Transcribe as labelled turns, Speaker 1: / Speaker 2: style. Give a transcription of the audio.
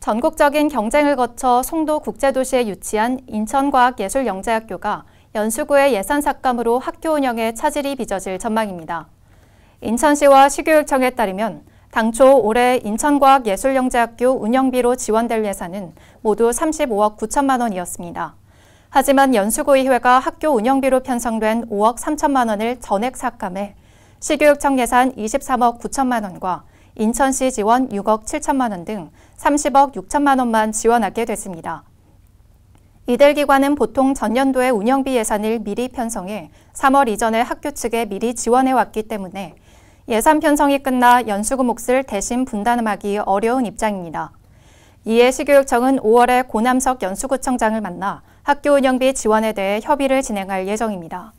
Speaker 1: 전국적인 경쟁을 거쳐 송도 국제도시에 유치한 인천과학예술영재학교가 연수구의 예산 삭감으로 학교 운영에 차질이 빚어질 전망입니다. 인천시와 시교육청에 따르면 당초 올해 인천과학예술영재학교 운영비로 지원될 예산은 모두 35억 9천만 원이었습니다. 하지만 연수구의회가 학교 운영비로 편성된 5억 3천만 원을 전액 삭감해 시교육청 예산 23억 9천만 원과 인천시 지원 6억 7천만 원 등 30억 6천만 원만 지원하게 됐습니다. 이들 기관은 보통 전년도의 운영비 예산을 미리 편성해 3월 이전에 학교 측에 미리 지원해왔기 때문에 예산 편성이 끝나 연수구 몫을 대신 분담하기 어려운 입장입니다. 이에 시교육청은 5월에 고남석 연수구청장을 만나 학교 운영비 지원에 대해 협의를 진행할 예정입니다.